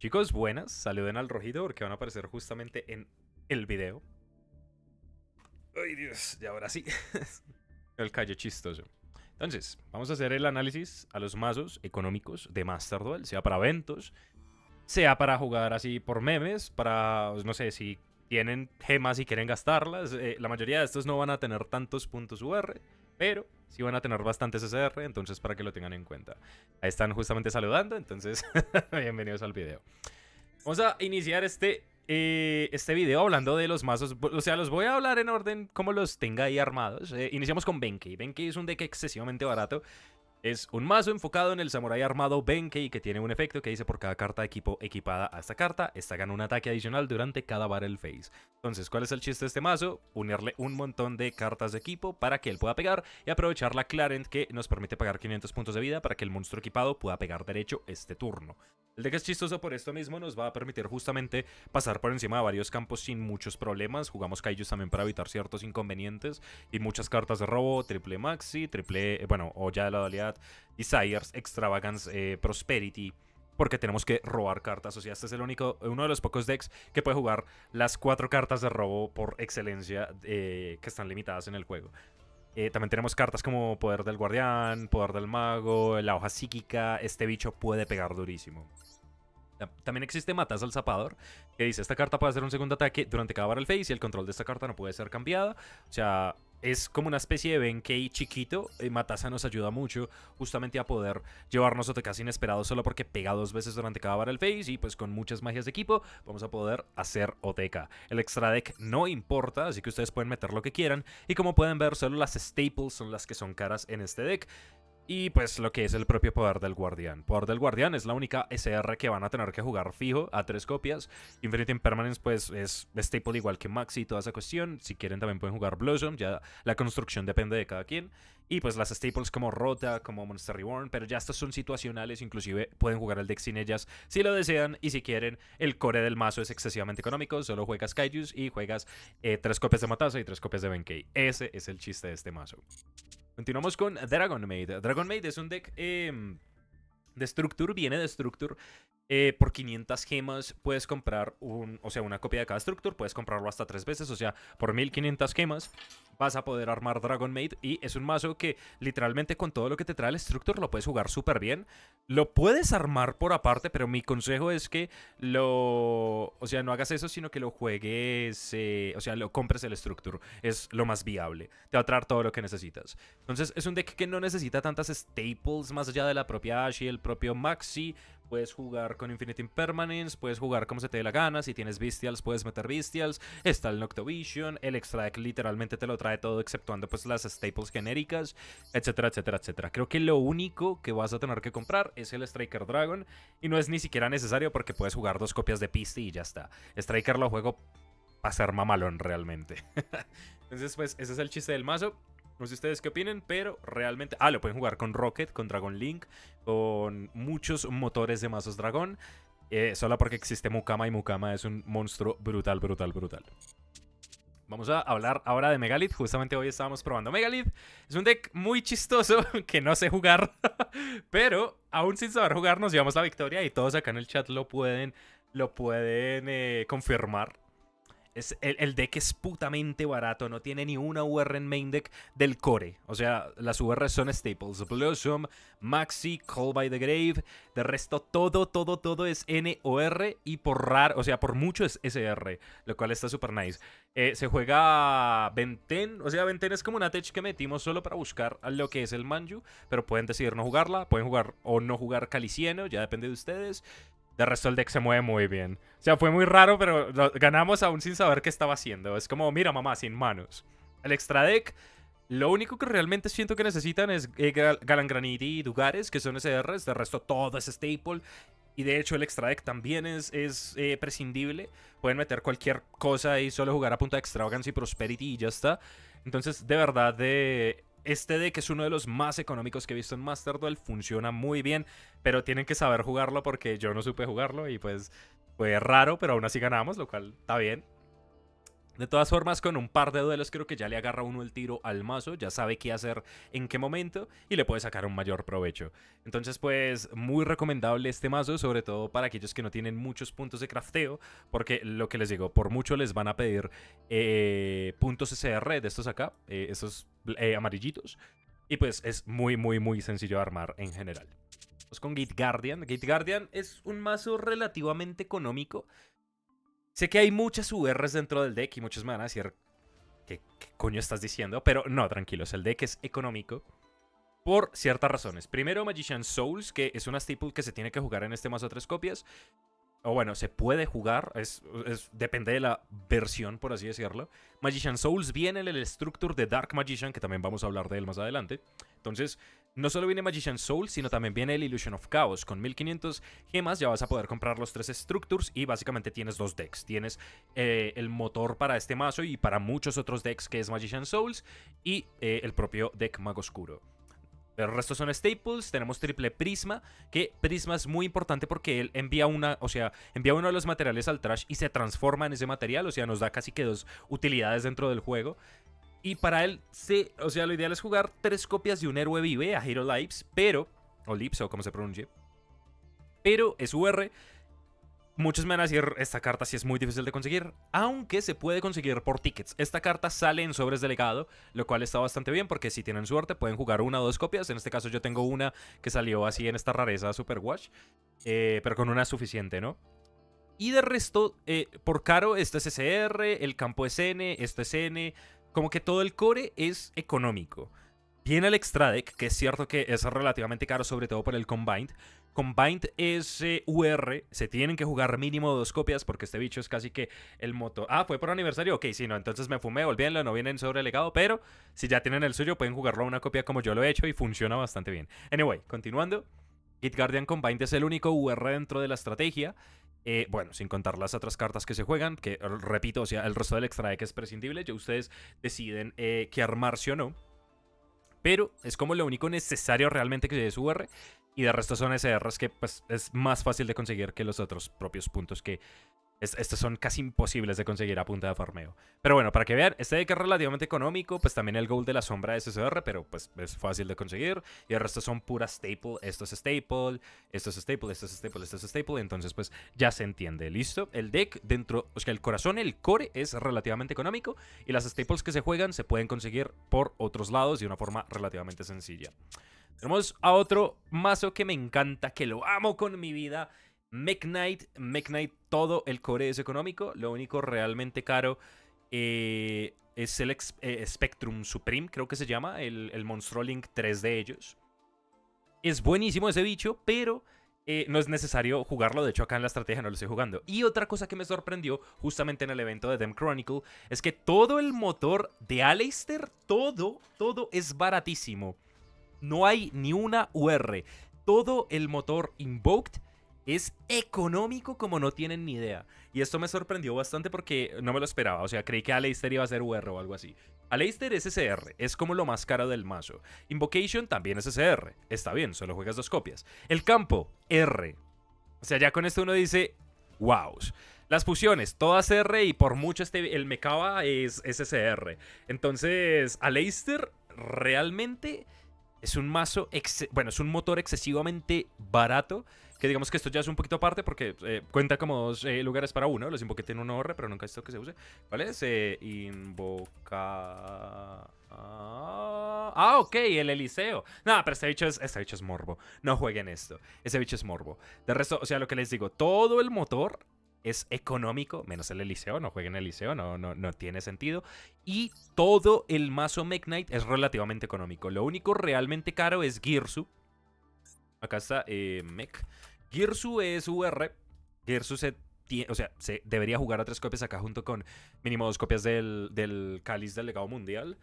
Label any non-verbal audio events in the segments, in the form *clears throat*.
Chicos, buenas. Saluden al rojito porque van a aparecer justamente en el video. Ay, Dios. Y ahora sí. *laughs* el callo chistoso. Entonces, vamos a hacer el análisis a los mazos económicos de Master Duel, sea para eventos, sea para jugar así por memes, para, pues, no sé, si tienen gemas y quieren gastarlas. Eh, la mayoría de estos no van a tener tantos puntos UR, pero si van a tener bastantes SR, entonces para que lo tengan en cuenta. Ahí están justamente saludando, entonces *laughs* bienvenidos al video. Vamos a iniciar este, eh, este video hablando de los mazos. O sea, los voy a hablar en orden como los tenga ahí armados. Eh, iniciamos con Benkei. Benkei es un deck excesivamente barato. Es un mazo enfocado en el samurái armado Benkei que tiene un efecto que dice por cada carta de equipo equipada a esta carta, esta gana un ataque adicional durante cada barrel phase. Entonces, ¿cuál es el chiste de este mazo? Unirle un montón de cartas de equipo para que él pueda pegar y aprovechar la Clarent que nos permite pagar 500 puntos de vida para que el monstruo equipado pueda pegar derecho este turno. El deck es chistoso por esto mismo, nos va a permitir justamente pasar por encima de varios campos sin muchos problemas. Jugamos Kaijus también para evitar ciertos inconvenientes y muchas cartas de robo, triple maxi, triple, eh, bueno, o ya de la dualidad Desires, Extravagance, eh, Prosperity. Porque tenemos que robar cartas. O sea, este es el único, uno de los pocos decks que puede jugar las cuatro cartas de robo por excelencia eh, que están limitadas en el juego. Eh, también tenemos cartas como Poder del Guardián, Poder del Mago, la hoja psíquica. Este bicho puede pegar durísimo. También existe Matas al Zapador, que dice, esta carta puede hacer un segundo ataque durante cada barrel face y el control de esta carta no puede ser cambiado. O sea, es como una especie de Benkei chiquito. Eh, Matasa nos ayuda mucho justamente a poder llevarnos OTKs inesperado solo porque pega dos veces durante cada el face y pues con muchas magias de equipo vamos a poder hacer OTK. El extra deck no importa, así que ustedes pueden meter lo que quieran y como pueden ver solo las staples son las que son caras en este deck. Y pues lo que es el propio poder del guardián. Poder del guardián es la única SR que van a tener que jugar fijo a tres copias. Infinite Impermanence pues es staple igual que Maxi y toda esa cuestión. Si quieren también pueden jugar Blossom, ya la construcción depende de cada quien. Y pues las staples como Rota, como Monster Reborn, pero ya estas son situacionales, inclusive pueden jugar el deck sin ellas si lo desean y si quieren. El core del mazo es excesivamente económico, solo juegas Kaijus y juegas eh, tres copias de Matasa y tres copias de Benkei. Ese es el chiste de este mazo. Continuamos con Dragon Maid. Dragon Maid es un deck em, de Structure, viene de Structure, eh, por 500 gemas puedes comprar un, o sea, una copia de cada structure, puedes comprarlo hasta tres veces, o sea, por 1500 gemas vas a poder armar Dragon Maid y es un mazo que literalmente con todo lo que te trae el structure lo puedes jugar súper bien. Lo puedes armar por aparte, pero mi consejo es que lo, o sea, no hagas eso, sino que lo juegues, eh, o sea, lo compres el structure, es lo más viable, te va a traer todo lo que necesitas. Entonces es un deck que no necesita tantas staples más allá de la propia Ashi, el propio Maxi, Puedes jugar con Infinite Impermanence, puedes jugar como se te dé la gana. Si tienes Bestials, puedes meter Bestials. Está el Noctovision, el Extra literalmente te lo trae todo, exceptuando pues las staples genéricas, etcétera, etcétera, etcétera. Creo que lo único que vas a tener que comprar es el Striker Dragon. Y no es ni siquiera necesario porque puedes jugar dos copias de Piste y ya está. Striker lo juego para ser mamalón realmente. *laughs* Entonces, pues, ese es el chiste del mazo. No sé ustedes qué opinen, pero realmente... Ah, lo pueden jugar con Rocket, con Dragon Link, con muchos motores de mazos dragón. Eh, solo porque existe Mukama y Mukama es un monstruo brutal, brutal, brutal. Vamos a hablar ahora de Megalith. Justamente hoy estábamos probando Megalith. Es un deck muy chistoso *laughs* que no sé jugar, *laughs* pero aún sin saber jugar nos llevamos la victoria y todos acá en el chat lo pueden, lo pueden eh, confirmar. Es, el, deck es putamente barato, no tiene ni una UR en main deck del core. O sea, las UR son staples. Blossom, Maxi, Call by the Grave. De resto, todo, todo, todo es NOR y por raro, o sea, por mucho es SR, lo cual está súper nice. Eh, se juega Venten, o sea, Venten es como una tech que metimos solo para buscar lo que es el Manju, pero pueden decidir no jugarla, pueden jugar o no jugar Calicieno, ya depende de ustedes de resto el deck se mueve muy bien. O sea, fue muy raro, pero ganamos aún sin saber qué estaba haciendo. Es como, mira mamá, sin manos. El extra deck, lo único que realmente siento que necesitan es eh, galan y Dugares, que son SRs. De resto todo es staple. Y de hecho el extra deck también es, es eh, prescindible. Pueden meter cualquier cosa y solo jugar a punta de extravagance y prosperity y ya está. Entonces, de verdad, de este deck es uno de los más económicos que he visto en Master Duel, funciona muy bien, pero tienen que saber jugarlo porque yo no supe jugarlo y pues fue raro, pero aún así ganamos, lo cual está bien. De todas formas, con un par de duelos creo que ya le agarra uno el tiro al mazo, ya sabe qué hacer en qué momento y le puede sacar un mayor provecho. Entonces, pues muy recomendable este mazo, sobre todo para aquellos que no tienen muchos puntos de crafteo, porque lo que les digo, por mucho les van a pedir eh, puntos SR de estos acá, eh, esos estos eh, amarillitos. Y pues es muy, muy, muy sencillo de armar en general. Vamos con Gate Guardian. Gate Guardian es un mazo relativamente económico Sé que hay muchas URs dentro del deck y muchas manas decir, ¿qué, coño estás diciendo? Pero no, tranquilos, el deck es económico por ciertas razones. Primero, Magician Souls, que es una staple que se tiene que jugar en este más o tres copias. O bueno, se puede jugar, es, depende de la versión, por así decirlo. Magician Souls viene en el structure de Dark Magician, que también vamos a hablar de él más adelante. Entonces, no solo viene Magician Soul, sino también viene el Illusion of Chaos. Con 1500 gemas ya vas a poder comprar los tres Structures y básicamente tienes dos decks. Tienes eh, el motor para este mazo y para muchos otros decks que es Magician Souls y eh, el propio deck Mago Oscuro. El resto son staples, tenemos triple prisma, que prisma es muy importante porque él envía una, o sea, envía uno de los materiales al trash y se transforma en ese material, o sea, nos da casi que dos utilidades dentro del juego. Y para él, sí, o sea, lo ideal es jugar tres copias de un héroe vive a Hero Lives, pero, o Lips, o como se pronuncie, pero es UR. Muchos me van a esta carta sí es muy difícil de conseguir, aunque se puede conseguir por tickets. Esta carta sale en sobres delegado, lo cual está bastante bien porque si tienen suerte pueden jugar una o dos copias. En este caso yo tengo una que salió así en esta rareza Super eh, pero con una suficiente, ¿no? Y de resto, eh, por caro, este es SR, el campo es N, esto es N, como que todo el core es económico. Viene el extra deck, que es cierto que es relativamente caro, sobre todo por el Combined. Combined es eh, UR, se tienen que jugar mínimo dos copias porque este bicho es casi que el moto. Ah, fue por aniversario, ok, si no, entonces me fumé, olvídenlo, no vienen sobre legado, pero si ya tienen el suyo pueden jugarlo a una copia como yo lo he hecho y funciona bastante bien. Anyway, continuando, Git Guardian Combined es el único UR dentro de la estrategia eh, bueno, sin contar las otras cartas que se juegan, que repito, o sea, el resto del extra deck es prescindible, ya ustedes deciden eh, que armarse o no. Pero es como lo único necesario realmente que se dé su R, Y de resto son SRs que pues, es más fácil de conseguir que los otros propios puntos que estos son casi imposibles de conseguir a punta de farmeo. Pero bueno, para que vean, este deck es relativamente económico, pues también el gold de la sombra es SR, pero pues es fácil de conseguir. Y el resto son puras staple, esto es staple, esto es staple, esto es staple, esto es staple. Entonces pues ya se entiende, ¿listo? El deck dentro, o sea, el corazón, el core es relativamente económico y las staples que se juegan se pueden conseguir por otros lados de una forma relativamente sencilla. Tenemos a otro mazo que me encanta, que lo amo con mi vida McKnight, McKnight, todo el core es económico. Lo único realmente caro eh, es el eh, Spectrum Supreme, creo que se llama, el, el link 3 de ellos. Es buenísimo ese bicho, pero eh, no es necesario jugarlo. De hecho, acá en la estrategia no lo estoy jugando. Y otra cosa que me sorprendió justamente en el evento de Dem Chronicle es que todo el motor de Aleister, todo, todo es baratísimo. No hay ni una UR. Todo el motor Invoked es económico como no tienen ni idea. Y esto me sorprendió bastante porque no me lo esperaba. O sea, creí que Aleister iba a ser UR o algo así. Aleister es SR, es como lo más caro del mazo. Invocation también es SR. Está bien, solo juegas dos copias. El campo, R. O sea, ya con esto uno dice, wow. Las fusiones, todas R y por mucho este, el Mecaba es SSR. Entonces, Aleister realmente es un mazo, bueno, es un motor excesivamente barato que digamos que esto ya es un poquito aparte porque eh, cuenta como dos eh, lugares para uno. Los invoqué en un R, pero nunca he visto que se use. ¿Vale? Se invoca. Ah, ah ok, el Eliseo. No, pero este bicho, es, este es morbo. No jueguen esto. Ese bicho es morbo. De resto, o sea, lo que les digo, todo el motor es económico, menos el Eliseo, no jueguen el Eliseo, no, no, no tiene sentido. Y todo el mazo Mech Knight es relativamente económico. Lo único realmente caro es Girsu. Acá está eh, Mech. Girsu es VR. Girsu se tiene. o sea, se debería jugar a tres copias acá junto con mínimo dos copias del, del cáliz del legado mundial.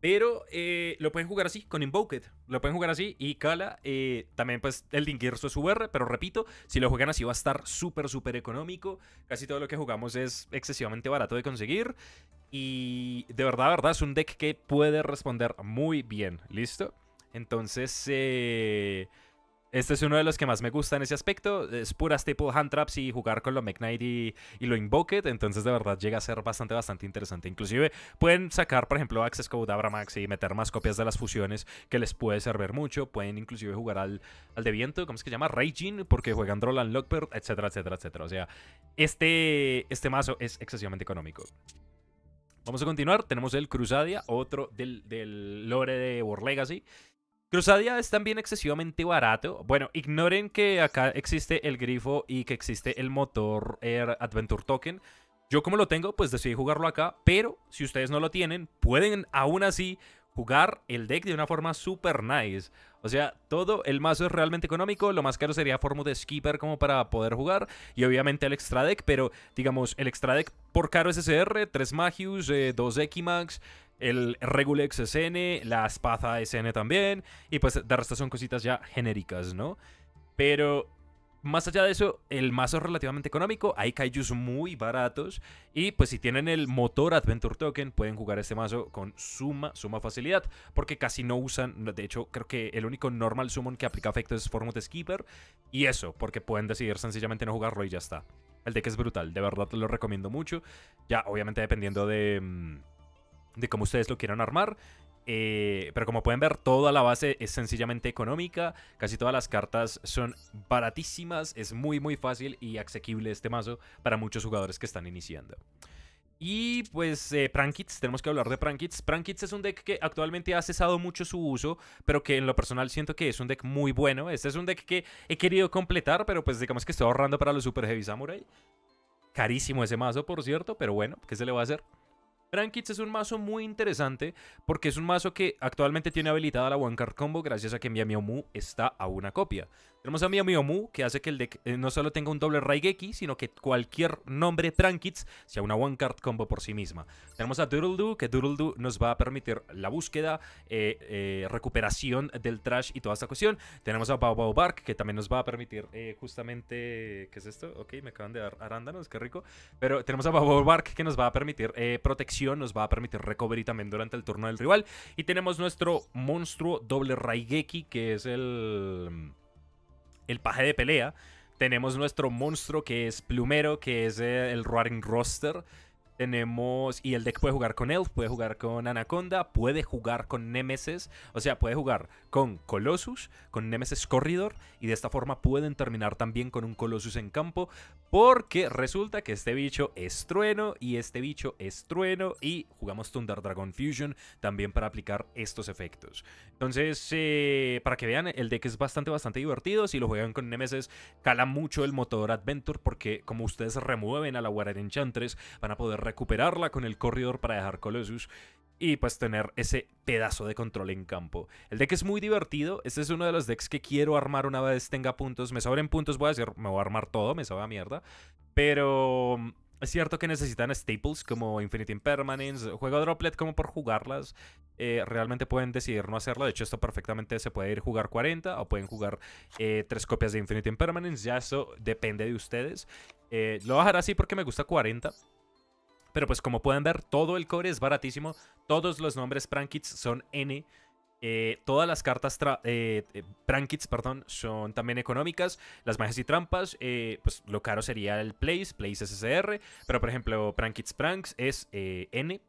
Pero eh, lo pueden jugar así, con Invoked. Lo pueden jugar así y Kala. Eh, también, pues, el Girsu es VR, pero repito, si lo juegan así va a estar súper, súper económico. Casi todo lo que jugamos es excesivamente barato de conseguir. Y de verdad, de verdad, es un deck que puede responder muy bien. ¿Listo? Entonces, eh este es uno de los que más me gusta en ese aspecto. Es puras tipo hand traps y jugar con lo McKnight y, y lo Invoked. Entonces, de verdad, llega a ser bastante, bastante interesante. Inclusive, pueden sacar, por ejemplo, Access Code Abramax y meter más copias de las fusiones que les puede servir mucho. Pueden inclusive jugar al, al de viento, ¿cómo es que se llama? Raging, porque juegan Droll and Lockbird, etcétera, etcétera, etcétera. O sea, este, este mazo es excesivamente económico. Vamos a continuar. Tenemos el Crusadia, otro del, del lore de War Legacy. Cruzadia es también excesivamente barato. Bueno, ignoren que acá existe el grifo y que existe el motor Air Adventure Token. Yo como lo tengo, pues decidí jugarlo acá, pero si ustedes no lo tienen, pueden aún así jugar el deck de una forma super nice. O sea, todo el mazo es realmente económico, lo más caro sería Formo de Skipper como para poder jugar, y obviamente el extra deck, pero digamos, el extra deck por caro SSR, 3 Magius, eh, 2 Equimax, el Regulex SN, la Spaza SN también, y pues de resto son cositas ya genéricas, ¿no? Pero más allá de eso, el mazo es relativamente económico, hay kaijus muy baratos y pues si tienen el motor Adventure Token pueden jugar este mazo con suma, suma facilidad porque casi no usan, de hecho creo que el único normal summon que aplica efectos es Format Skipper y eso, porque pueden decidir sencillamente no jugarlo y ya está. El deck es brutal, de verdad lo recomiendo mucho, ya obviamente dependiendo de mm, de cómo ustedes lo quieran armar. Eh, pero como pueden ver, toda la base es sencillamente económica. Casi todas las cartas son baratísimas. Es muy, muy fácil y asequible este mazo para muchos jugadores que están iniciando. Y pues eh, Prankits, tenemos que hablar de Prankits. Prankits es un deck que actualmente ha cesado mucho su uso, pero que en lo personal siento que es un deck muy bueno. Este es un deck que he querido completar, pero pues digamos que estoy ahorrando para los Super Heavy Samurai. Carísimo ese mazo, por cierto, pero bueno, ¿qué se le va a hacer? Rankits es un mazo muy interesante porque es un mazo que actualmente tiene habilitada la One Card Combo gracias a que mi mu está a una copia. Tenemos a mu que hace que el deck eh, no solo tenga un doble Raigeki, sino que cualquier nombre Trankits sea una one card combo por sí misma. Tenemos a Doodledoo, que Doo nos va a permitir la búsqueda, eh, eh, recuperación del trash y toda esta cuestión. Tenemos a Bao Bark, que también nos va a permitir justamente... ¿Qué es esto? Ok, me acaban de dar arándanos, qué rico. Pero tenemos a Bao que nos va a permitir protección, nos va a permitir recovery también durante el turno del rival. Y tenemos nuestro monstruo doble Raigeki, que es el el paje de pelea. Tenemos nuestro monstruo que es Plumero, que es eh, el Roaring Roster, tenemos, y el deck puede jugar con Elf, puede jugar con Anaconda, puede jugar con Nemesis, o sea, puede jugar con Colossus, con Nemesis Corridor, y de esta forma pueden terminar también con un Colossus en campo, porque resulta que este bicho es trueno, y este bicho es trueno, y jugamos Thunder Dragon Fusion también para aplicar estos efectos. Entonces, eh, para que vean, el deck es bastante, bastante divertido, si lo juegan con Nemesis, cala mucho el motor Adventure, porque como ustedes remueven a la Warrior Enchantress, van a poder recuperarla con el corredor para dejar Colossus y pues tener ese pedazo de control en campo. El deck es muy divertido, este es uno de los decks que quiero armar una vez tenga puntos, me sobren puntos, voy a decir, me voy a armar todo, me sobra mierda, pero es cierto que necesitan staples como Infinity Impermanence, juego droplet como por jugarlas, eh, realmente pueden decidir no hacerlo, de hecho esto perfectamente se puede ir jugar 40 o pueden jugar eh, tres copias de Infinity Impermanence, ya eso depende de ustedes. Eh, lo voy a dejar así porque me gusta 40, pero pues como pueden ver, todo el core es baratísimo. Todos los nombres Prankits son N. Eh, todas las cartas eh, eh, Prankits perdón, son también económicas. Las magias y trampas, pues lo caro sería el Place, Place SSR. Pero por ejemplo, Prankits Pranks es N.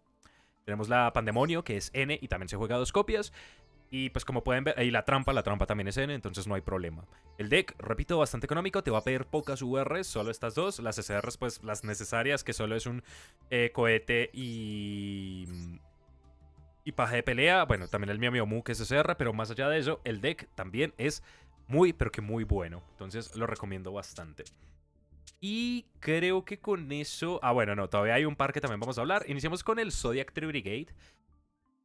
Tenemos la Pandemonio, que es N y también se juega dos copias. Y pues como pueden ver, ahí la trampa, la trampa también es N, entonces no hay problema. El deck, repito, bastante económico, te va a pedir pocas URs, solo estas dos. Las SRs, pues las necesarias, que solo es un eh, cohete y... Y paja de pelea, bueno, también el mío mu que es SR, pero más allá de eso, el deck también es muy, pero que muy bueno. Entonces lo recomiendo bastante. Y creo que con eso... Ah, bueno, no, todavía hay un par que también vamos a hablar. Iniciamos con el Zodiac Tree Brigade.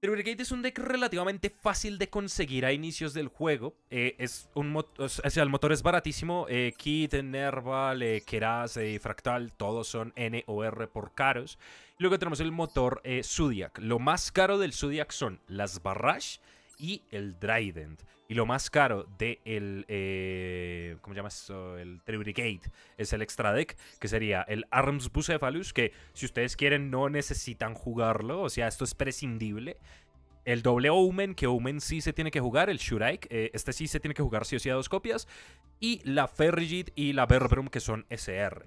Gate es un deck relativamente fácil de conseguir a inicios del juego. Eh, es el motor es baratísimo. Eh, Kit, Nerval, eh, Keras, Fractal, todos son N o R por caros. Luego tenemos el motor eh, Zodiac. Lo más caro del Zodiac son las Barrage, y el Dryden, Y lo más caro de el, eh, ¿cómo llamas eso? El es el Extra Deck, que sería el Arms Bucephalus, que si ustedes quieren no necesitan jugarlo, o sea, esto es prescindible. El doble Omen, que Omen sí se tiene que jugar, el Shurike, eh, este sí se tiene que jugar si o sí a dos copias. Y la Ferrigid y la Verbrum, que son SR.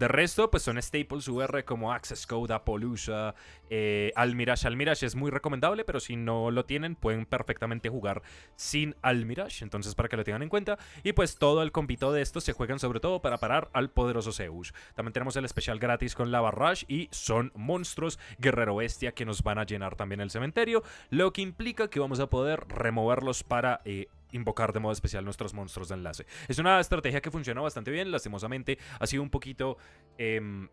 De resto, pues son staples UR como Access Code, Appaloosa, Almirash. Eh, Almirage. Almirage es muy recomendable, pero si no lo tienen, pueden perfectamente jugar sin Almirage. Entonces, para que lo tengan en cuenta. Y pues todo el compito de estos se juegan sobre todo para parar al poderoso Zeus. También tenemos el especial gratis con la Rush y son monstruos guerrero bestia que nos van a llenar también el cementerio. Lo que implica que vamos a poder removerlos para... Eh, invocar de modo especial nuestros monstruos de enlace. Es una estrategia que funciona bastante bien, lastimosamente ha sido un poquito... Em,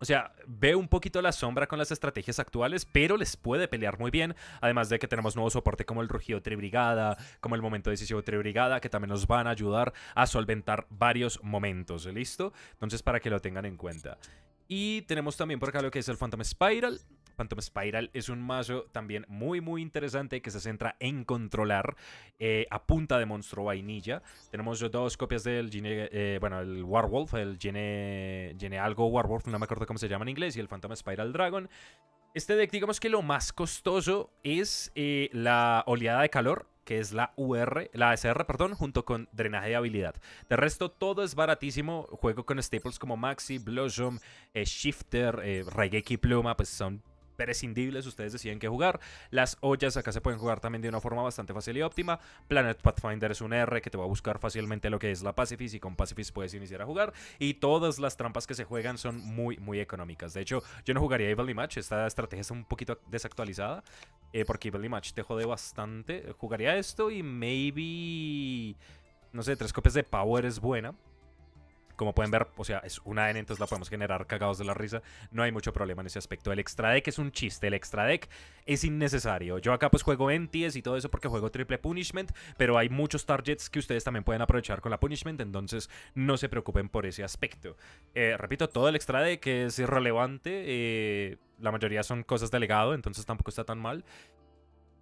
o sea, ve un poquito la sombra con las estrategias actuales, pero les puede pelear muy bien. Además de que tenemos nuevo soporte como el rugido Tribrigada, como el momento decisivo Tribrigada, que también nos van a ayudar a solventar varios momentos. ¿Listo? Entonces, para que lo tengan en cuenta. Y tenemos también por acá lo que es el Phantom Spiral. Phantom Spiral es un mazo también muy, muy interesante que se centra en controlar eh, a punta de monstruo vainilla. Tenemos dos copias del eh, bueno, el Warwolf, el Gene, Gene algo Warwolf, no me acuerdo cómo se llama en inglés, y el Phantom Spiral Dragon. Este deck, digamos que lo más costoso es eh, la oleada de calor, que es la UR, la SR, perdón, junto con drenaje de habilidad. De resto, todo es baratísimo. Juego con staples como Maxi, Blossom, Shifter, eh, Regeki Pluma, pues son prescindibles, ustedes deciden que jugar. Las ollas acá se pueden jugar también de una forma bastante fácil y óptima. Planet Pathfinder es un R que te va a buscar fácilmente lo que es la pacifis y con pacifis puedes iniciar a jugar. Y todas las trampas que se juegan son muy, muy económicas. De hecho, yo no jugaría Evil Match, esta estrategia está un poquito desactualizada. Eh, porque Evilly Match te jode bastante. Jugaría esto y maybe... No sé, tres copias de Power es buena como pueden ver, o sea, es una N, entonces la podemos generar cagados de la risa. No hay mucho problema en ese aspecto. El extra deck es un chiste, el extra deck es innecesario. Yo acá pues juego Enties y todo eso porque juego triple Punishment, pero hay muchos targets que ustedes también pueden aprovechar con la Punishment, entonces no se preocupen por ese aspecto. Eh, repito, todo el extra deck es irrelevante. Eh, la mayoría son cosas de legado, entonces tampoco está tan mal.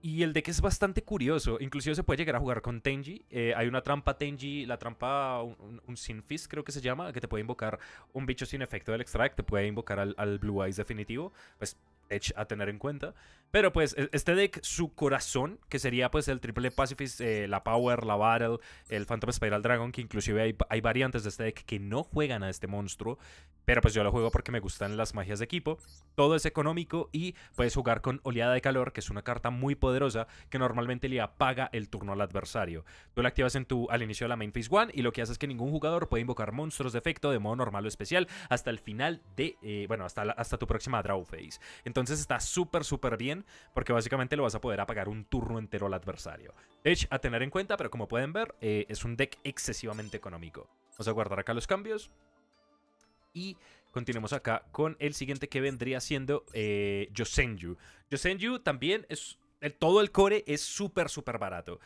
Y el de que es bastante curioso. Inclusive se puede llegar a jugar con Tenji. Eh, hay una trampa Tenji, la trampa un, Sin creo que se llama, que te puede invocar un bicho sin efecto del extract, te puede invocar al, Blue Eyes definitivo. Pues Edge a tener en cuenta. Pero pues e-, este deck, su corazón, que sería pues el triple pacifist, eh, la power, la battle, el Phantom Spiral Dragon, que inclusive hay, variantes de este deck que no juegan a este monstruo. Pero pues yo lo juego porque me gustan las magias de equipo. Todo es económico y puedes jugar con Oleada de Calor, que es una carta muy poderosa que normalmente le apaga el turno al adversario. Tú la activas en tu, al inicio de la main phase 1 y lo que hace es que ningún jugador puede invocar monstruos de efecto de modo normal o especial hasta el final de, eh, bueno, hasta, hasta tu próxima draw phase. Entonces está súper, súper bien porque básicamente lo vas a poder apagar un turno entero al adversario. Edge a tener en cuenta, pero como pueden ver, eh, es un deck excesivamente económico. Vamos a guardar acá los cambios. Y continuemos acá con el siguiente que vendría siendo eh, Yosenju. Yosenju también es... todo el core es súper, súper barato.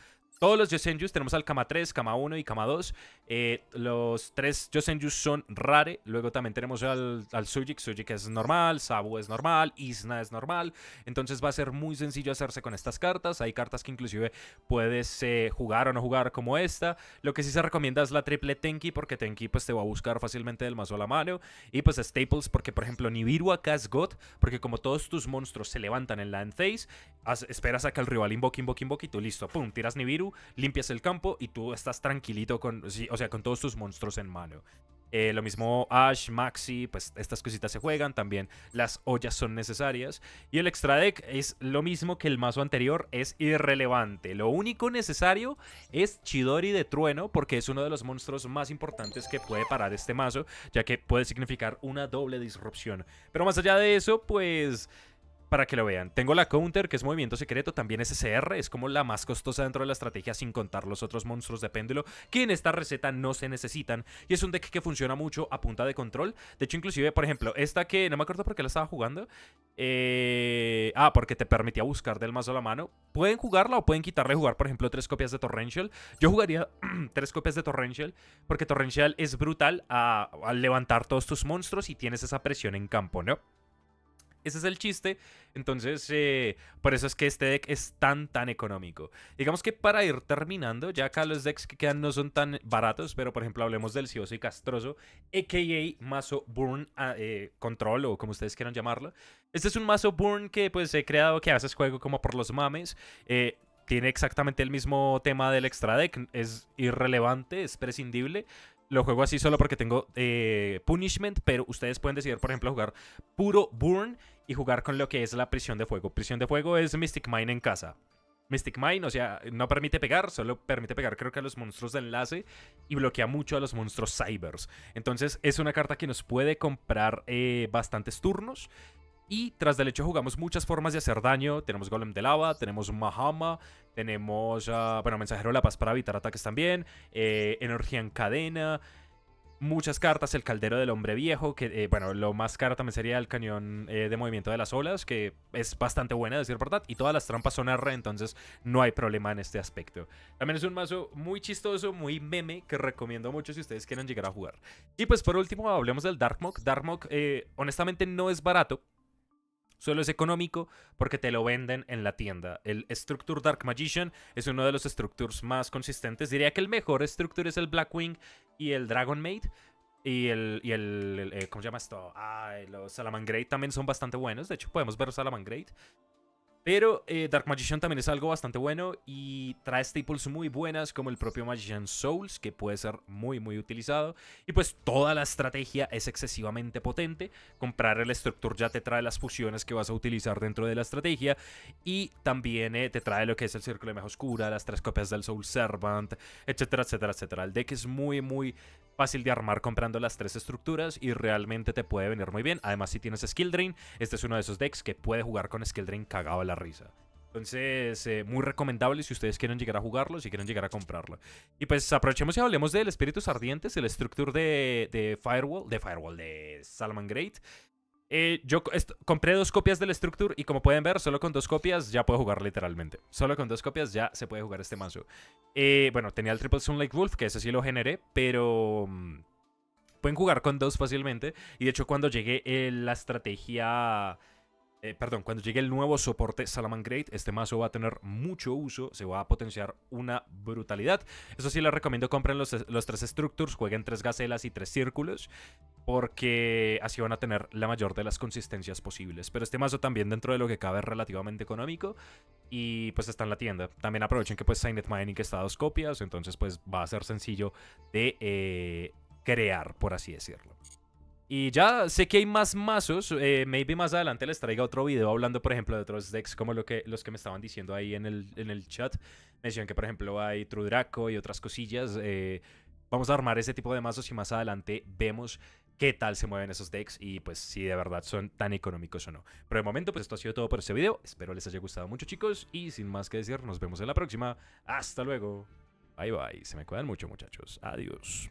Todos los Yosenjus tenemos al Kama 3, Kama 1 y Kama 2. Eh, los tres Yosenjus son rare. Luego también tenemos al, Sujik. Sujik es normal, Sabu es normal, Isna es normal. Entonces va a ser muy sencillo hacerse con estas cartas. Hay cartas que inclusive puedes eh, jugar o no jugar como esta. Lo que sí se recomienda es la triple Tenki porque Tenki pues te va a buscar fácilmente del mazo a la mano. Y pues Staples porque por ejemplo Nibiru acá es God. Porque como todos tus monstruos se levantan en la end esperas a que el rival invoque, invoque, invoque y tú listo. Pum, tiras Nibiru limpias el campo y tú estás tranquilito con, o sea, con todos tus monstruos en mano. Eh, lo mismo Ash, Maxi, pues estas cositas se juegan. También las ollas son necesarias. Y el extra deck es lo mismo que el mazo anterior, es irrelevante. Lo único necesario es Chidori de Trueno, porque es uno de los monstruos más importantes que puede parar este mazo, ya que puede significar una doble disrupción. Pero más allá de eso, pues para que lo vean. Tengo la Counter, que es movimiento secreto, también SR, es como la más costosa dentro de la estrategia sin contar los otros monstruos de péndulo, que en esta receta no se necesitan. Y es un deck que funciona mucho a punta de control. De hecho, inclusive, por ejemplo, esta que no me acuerdo por qué la estaba jugando. Eh, ah, porque te permitía buscar del mazo a la mano. Pueden jugarla o pueden quitarle jugar, por ejemplo, tres copias de Torrential. Yo jugaría *clears throat* tres copias de Torrential, porque Torrential es brutal al levantar todos tus monstruos y tienes esa presión en campo, ¿no? Ese es el chiste. Entonces, eh, por eso es que este deck es tan, tan económico. Digamos que para ir terminando, ya acá los decks que quedan no son tan baratos, pero por ejemplo hablemos del Cioso y Castroso, a.k.a. Mazo Burn ah, eh, Control o como ustedes quieran llamarlo. Este es un Mazo Burn que pues he creado que a juego como por los mames. Eh, tiene exactamente el mismo tema del extra deck, es irrelevante, es prescindible, lo juego así solo porque tengo eh, Punishment, pero ustedes pueden decidir, por ejemplo, jugar puro Burn y jugar con lo que es la prisión de fuego. Prisión de fuego es Mystic Mine en casa. Mystic Mine, o sea, no permite pegar, solo permite pegar creo que a los monstruos de enlace y bloquea mucho a los monstruos cybers. Entonces es una carta que nos puede comprar eh, bastantes turnos y tras del hecho jugamos muchas formas de hacer daño. Tenemos Golem de Lava, tenemos Mahama, tenemos, ah, bueno, Mensajero de la Paz para evitar ataques también, eh, Energía en Cadena, muchas cartas, el Caldero del Hombre Viejo, que, eh, bueno, lo más caro también sería el Cañón eh, de Movimiento de las Olas, que es bastante buena, decir verdad, y todas las trampas son R, entonces no hay problema en este aspecto. También es un mazo muy chistoso, muy meme, que recomiendo mucho si ustedes quieren llegar a jugar. Y pues por último, hablemos del Darkmog. Darkmog, honestamente, no es barato Solo es económico porque te lo venden en la tienda. El Structure Dark Magician es uno de los Structures más consistentes. Diría que el mejor Structure es el Blackwing y el Dragon Maid. Y el, el, eh, ¿cómo se llama esto? Ah, los Salamangreat también son bastante buenos. De hecho, podemos ver Salamangreat. Pero eh, Dark Magician también es algo bastante bueno y trae staples muy buenas como el propio Magician Souls, que puede ser muy muy utilizado. Y pues toda la estrategia es excesivamente potente. Comprar el Structure ya te trae las fusiones que vas a utilizar dentro de la estrategia. Y también eh, te trae lo que es el Círculo de Meja Oscura, las tres copias del Soul Servant, etcétera, etcétera, etcétera. El deck es muy muy fácil de armar comprando las tres estructuras y realmente te puede venir muy bien. Además si tienes Skill Drain, este es uno de esos decks que puede jugar con Skill Drain cagado la risa. Entonces, eh, muy recomendable si ustedes quieren llegar a jugarlo, si quieren llegar a comprarlo. Y pues aprovechemos y hablemos del Espíritus Ardientes, el structure de, Firewall, de Firewall, de Salaman Great. Eh, yo compré dos copias del Structure y como pueden ver, solo con dos copias ya puedo jugar literalmente. Solo con dos copias ya se puede jugar este mazo. Eh, bueno, tenía el Triple Sunlight Wolf, que ese sí lo generé, pero... Mm, pueden jugar con dos fácilmente. Y de hecho cuando llegué la estrategia... Eh, perdón, cuando llegue el nuevo soporte Salaman Great, este mazo va a tener mucho uso, se va a potenciar una brutalidad. Eso sí, les recomiendo compren los, tres Structures, jueguen tres gacelas y tres círculos, porque así van a tener la mayor de las consistencias posibles. Pero este mazo también, dentro de lo que cabe, es relativamente económico y pues está en la tienda. También aprovechen que pues Signet Mining está dos copias, entonces pues va a ser sencillo de eh, crear, por así decirlo. Y ya sé que hay más mazos. Eh, maybe más adelante les traiga otro video hablando, por ejemplo, de otros decks, como lo que, los que me estaban diciendo ahí en el, en el chat. Mencionan que, por ejemplo, hay Draco y otras cosillas. Eh, vamos a armar ese tipo de mazos y más adelante vemos qué tal se mueven esos decks y pues si de verdad son tan económicos o no. Pero de momento, pues esto ha sido todo por este video. Espero les haya gustado mucho, chicos. Y sin más que decir, nos vemos en la próxima. Hasta luego. Bye bye. Se me cuidan mucho, muchachos. Adiós.